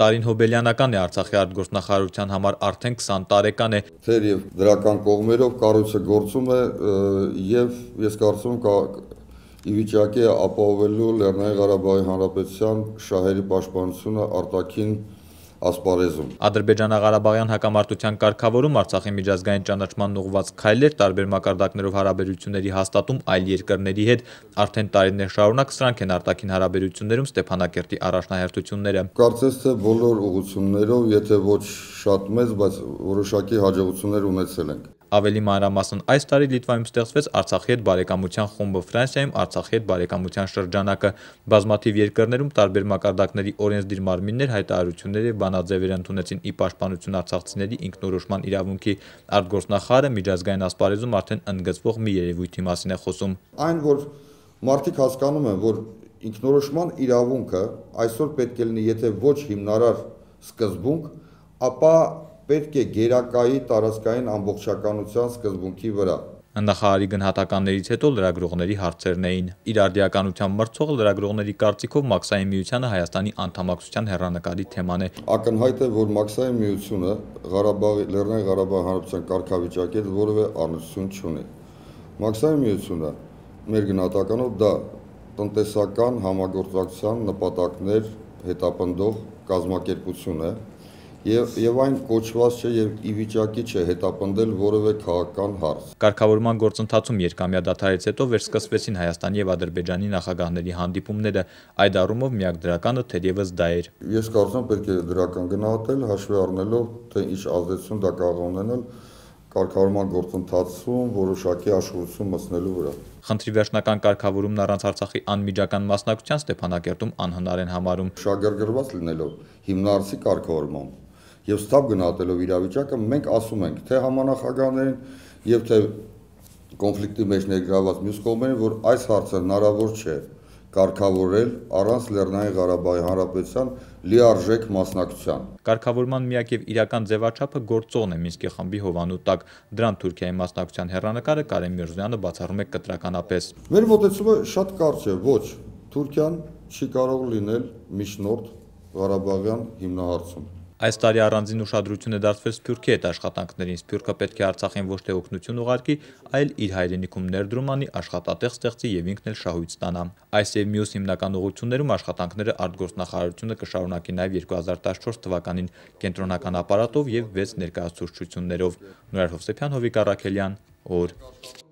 Տարին Հոբելյանական է Արցախի արտգործնախարարության համար արդեն 20 տարեկան է։ Թեր եւ դրական կողմերով կառույցը գործում է եւ ես կարծում եմ ի վիճակի ապահովելու Լեռնային Ղարաբաղի Հանրապետության շահերի պաշտպանությունը արտաքին ասպարեզում։ Ադրբեջանա-Ղարաբաղյան հակամարտության կարգավորում Արցախի միջազգային ճանաչմանն ուղղված քայլեր տարբեր մակարդակներով հարաբերությունների հաստատում այլ երկրների հետ արդեն տարիներ շարունակ սրանք են արտաքին հարաբերություններում Ստեփանակերտի առաջնահերթությունները։ Կարծես թե բոլոր ուղություններով, եթե ոչ շատ մեծ, բայց որոշակի հաջողություններ ունեցել ենք։ Ավելի մանրամասն այս տարի Լիտվայում ստեղծվեց Արցախի հետ բարեկամության խումբը, Ֆրանսիայում Արցախի հետ բարեկամության շրջանակը։ Բազմաթիվ երկրներում տարբեր մակարդակների օրենսդիր մարմիններ հայտարարություններ եւ բանաձևեր ընդունեցին ի պաշտպանություն արցախցիների ինքնորոշման իրավունքի։ Արտգործնախարարը միջազգային ասպարեզում արդեն ընդգծվող մի երևույթի մասին է խոսում։ Այն որ մարդիկ հասկանում են, որ ինքնորոշման իրավունքը այսօր պետք է լինի, եթե ոչ հիմնարար սկզբունք, ապա պետք է գերակայի տարածքային ամբողջականության սկզբունքի վրա։ Ընդախարարի գնահատականներից հետո լրագրողների հարցերն էին։ Իր արդիականությամբ մրցող լրագրողների կարծիքով Մաքսային միությանը Հայաստանի անդամակցության հերանակարի թեման է։ Ակնհայտ է, որ Մաքսային միությունը Ղարաբաղի Լեռնային Ղարաբաղի Հանրապետության կարգավիճակից որևէ առնչություն չունի։ Մաքսային միությունը մեր գնահատականով դա տնտեսական համագործակցության նպատակներ հետապնդող կազմակերպություն է, եւ եւ այն կոչված չէ եւ ի վիճակի չէ հետապնդել որևէ քաղաքական հարց։ Կարգավորման գործընթացում երկամյա դադարից հետո վերսկսվեցին Հայաստանի եւ Ադրբեջանի նախագահների հանդիպումները։ Այդ առումով միակ դրականը թերևս դա էր։ Ես կարծում եմ պետք է դրական գնահատել հաշվի առնելով թե ինչ ազդեցություն դա կարող ունենալ կարգավորման գործընթացում որոշակի աշխուժություն մտցնելու վրա։ Խնդրի վերջնական կարգավորումն առանց Արցախի անմիջական մասնակցության Ստեփանակերտում անհնար են համարում։ Շագրգռված լինելով հիմնարարցի կարգավորմամբ եւ ստապ գնահատելով իրավիճակը մենք ասում ենք թե համանախագահներին եւ թե կոնֆլիկտի մեջ ներգրավված մյուս կողմերին, որ այս հարցը հնարավոր չէ կարգավորել առանց Լեռնային Ղարաբաղի Հանրապետության լիարժեք մասնակցության։ Կարգավորման միակ եւ իրական ձևաչափը գործողն է Մինսկի խմբի հովանու տակ։ Դրան Թուրքիայի մասնակցության հերանակարը Կարեն Միրզոյանը բացառում է կտրականապես։ Մեր մտածումը շատ կարճ է, ոչ Թուրքիան չի կարող լինել միջնորդ Ղարաբաղյան հիմնահարցում։ Այս տարի առանձին ուշադրություն է դարձվել Սփյուռքի հետ աշխատանքներին։ Սփյուռքը պետք է Արցախին ոչ թե օգնություն ուղարկի, այլ իր հայրենիքում ներդրում անի, աշխատատեղ ստեղծի եւ ինքն էլ շահույթ ստանա։ Այս եւ մյուս հիմնական ուղղություններում աշխատանքները արտգործնախարարությունը կշարունակի նաեւ 2014 թվականին կենտրոնական ապարատով եւ 6 ներկայացուցչություններով։ Նորար Հովսեփյան, Հովիկ Արաքելյան, օր